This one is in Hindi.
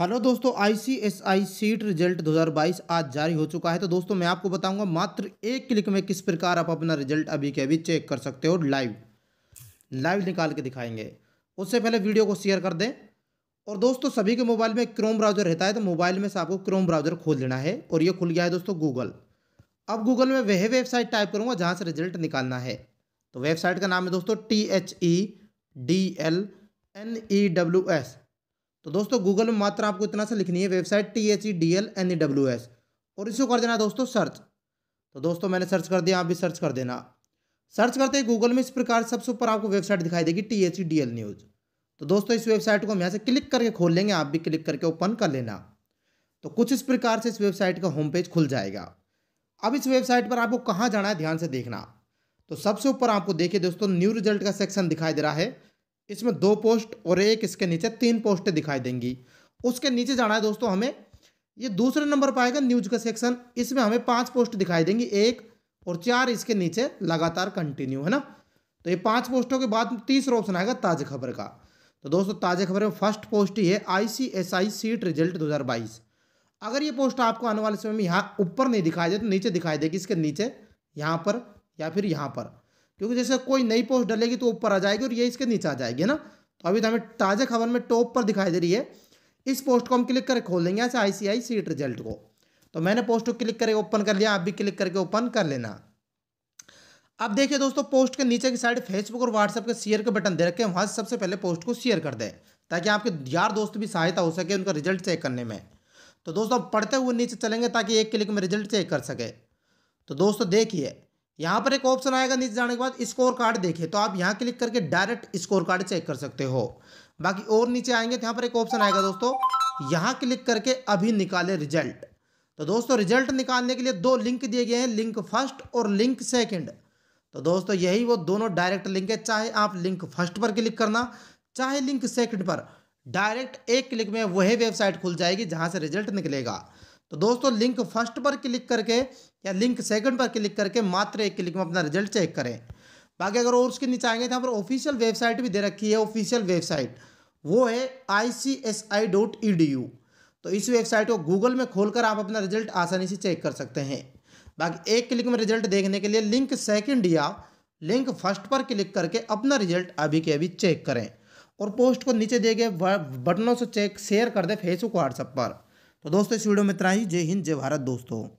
हेलो दोस्तों आईसीएसआई सीट रिजल्ट 2022 आज जारी हो चुका है तो दोस्तों मैं आपको बताऊंगा मात्र एक क्लिक में किस प्रकार आप अपना रिजल्ट अभी के अभी चेक कर सकते हो लाइव लाइव निकाल के दिखाएंगे उससे पहले वीडियो को शेयर कर दें और दोस्तों सभी के मोबाइल में क्रोम ब्राउजर रहता है तो मोबाइल में से आपको क्रोम ब्राउजर खोल लेना है और ये खुल गया है दोस्तों गूगल अब गूगल में वह वेबसाइट टाइप करूँगा जहाँ से रिजल्ट निकालना है तो वेबसाइट का नाम है दोस्तों T H E D L N E W S तो दोस्तों गूगल में मात्र आपको इतना सा लिखनी है website T H E D L N E W S और इसको कर देना दोस्तों सर्च तो दोस्तों मैंने सर्च कर दिया आप भी सर्च कर देना सर्च करते ही गूगल में इस प्रकार सबसे ऊपर आपको वेबसाइट दिखाई देगी T H E D L news तो दोस्तों इस वेबसाइट को हम यहाँ से क्लिक करके खोल लेंगे आप भी क्लिक करके ओपन कर लेना तो कुछ इस प्रकार से इस वेबसाइट का होम पेज खुल जाएगा अब इस वेबसाइट पर आपको कहाँ जाना है ध्यान से देखना तो सबसे ऊपर आपको देखिए दोस्तों न्यू रिजल्ट का सेक्शन दिखाई दे रहा है इसमें दो पोस्ट और एक इसके नीचे तीन पोस्टें दिखाई देंगी उसके नीचे जाना है दोस्तों हमें ये दूसरे नंबर पर आएगा न्यूज का सेक्शन इसमें हमें पांच पोस्ट दिखाई देंगी एक और चार इसके नीचे लगातार कंटिन्यू है ना तो ये पांच पोस्टों के बाद तीसरा ऑप्शन आएगा ताजे खबर का तो दोस्तों ताजे खबर में फर्स्ट पोस्ट ही है आईसीएसआई सीट रिजल्ट 2022 अगर ये पोस्ट आपको आने वाले समय में यहाँ ऊपर नहीं दिखाई दे तो नीचे दिखाई देगी इसके नीचे यहाँ पर या फिर यहाँ पर क्योंकि जैसे कोई नई पोस्ट डलेगी तो ऊपर आ जाएगी और ये इसके नीचे आ जाएगी ना तो अभी तो हमें ताज़ा खबर में टॉप पर दिखाई दे रही है इस पोस्ट को हम क्लिक करके खोल देंगे ऐसे आई सी आई सीट रिजल्ट को तो मैंने पोस्ट को क्लिक करके ओपन कर लिया आप भी क्लिक करके ओपन कर लेना अब देखिए दोस्तों पोस्ट के नीचे की साइड फेसबुक और व्हाट्सएप के शेयर के बटन दे रखे हैं वहाँ से सबसे पहले पोस्ट को शेयर कर दें ताकि आपके यार दोस्त भी सहायता हो सके उनका रिजल्ट चेक करने में तो दोस्तों पढ़ते हुए नीचे चलेंगे ताकि एक क्लिक में रिजल्ट चेक कर सके तो दोस्तों देखिए यहाँ पर एक ऑप्शन आएगा नीचे जाने के बाद स्कोर कार्ड देखे तो आप यहाँ क्लिक करके डायरेक्ट स्कोर कार्ड चेक कर सकते हो बाकी और नीचे आएंगे तो यहाँ पर एक ऑप्शन आएगा दोस्तों यहाँ क्लिक करके अभी निकाले रिजल्ट तो दोस्तों रिजल्ट निकालने के लिए दो लिंक दिए गए हैं लिंक फर्स्ट और लिंक सेकेंड तो दोस्तों यही वो दोनों डायरेक्ट लिंक है चाहे आप लिंक फर्स्ट पर क्लिक करना चाहे लिंक सेकंड पर डायरेक्ट एक क्लिक में वही वेबसाइट खुल जाएगी जहां से रिजल्ट निकलेगा तो दोस्तों लिंक फर्स्ट पर क्लिक करके या लिंक सेकंड पर क्लिक करके मात्र एक क्लिक में अपना रिजल्ट चेक करें बाकी अगर और उसके नीचे आएंगे तो यहाँ पर ऑफिशियल वेबसाइट भी दे रखी है ऑफिशियल वेबसाइट वो है आई e तो इस वेबसाइट को गूगल में खोलकर आप अपना रिजल्ट आसानी से चेक कर सकते हैं बाकी एक क्लिक में रिजल्ट देखने के लिए लिंक सेकंड या लिंक फर्स्ट पर क्लिक करके अपना रिजल्ट अभी के अभी चेक करें और पोस्ट को नीचे दे के बटनों से चेक शेयर कर दें फेसबुक व्हाट्सएप पर तो दोस्तों इस वीडियो में इतना ही जय हिंद जय भारत दोस्तों